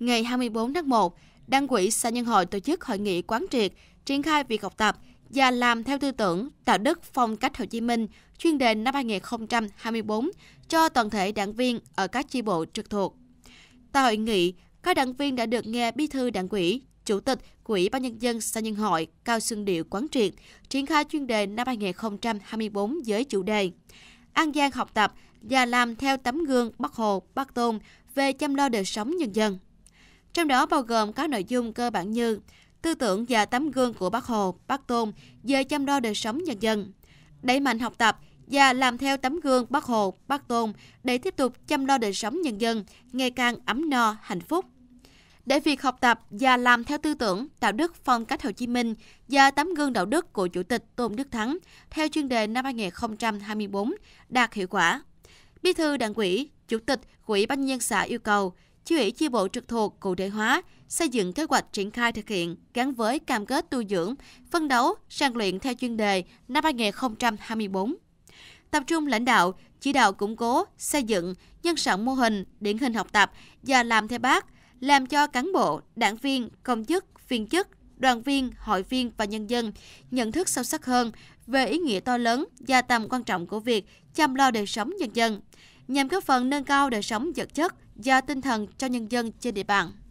ngày 24 tháng 1, Đảng quỹ xã Nhân hội tổ chức hội nghị quán triệt, triển khai việc học tập và làm theo tư tưởng đạo đức phong cách Hồ Chí Minh chuyên đề năm 2024 cho toàn thể đảng viên ở các chi bộ trực thuộc. Tại hội nghị, các đảng viên đã được nghe bí thư đảng quỹ, chủ tịch Quỹ ban nhân dân xã Nhân hội Cao Xuân Điệu quán triệt triển khai chuyên đề năm 2024 với chủ đề An Giang học tập và làm theo tấm gương Bắc Hồ, Bắc Tôn về chăm lo đời sống nhân dân trong đó bao gồm các nội dung cơ bản như tư tưởng và tấm gương của Bác Hồ, Bác Tôn về chăm lo đời sống nhân dân, đẩy mạnh học tập và làm theo tấm gương Bác Hồ, Bác Tôn để tiếp tục chăm lo đời sống nhân dân ngày càng ấm no, hạnh phúc. Để việc học tập và làm theo tư tưởng, đạo đức phong cách Hồ Chí Minh và tấm gương đạo đức của Chủ tịch Tôn Đức Thắng theo chuyên đề năm 2024 đạt hiệu quả. Bí thư Đảng ủy, Chủ tịch ủy Ban nhân xã yêu cầu chi ủy chi bộ trực thuộc cụ thể hóa, xây dựng kế hoạch triển khai thực hiện gắn với cam kết tu dưỡng, phân đấu, sang luyện theo chuyên đề năm 2024. Tập trung lãnh đạo, chỉ đạo củng cố, xây dựng, nhân rộng mô hình, điển hình học tập và làm theo bác, làm cho cán bộ, đảng viên, công chức, viên chức, đoàn viên, hội viên và nhân dân nhận thức sâu sắc hơn về ý nghĩa to lớn và tầm quan trọng của việc chăm lo đời sống nhân dân nhằm góp phần nâng cao đời sống vật chất và tinh thần cho nhân dân trên địa bàn.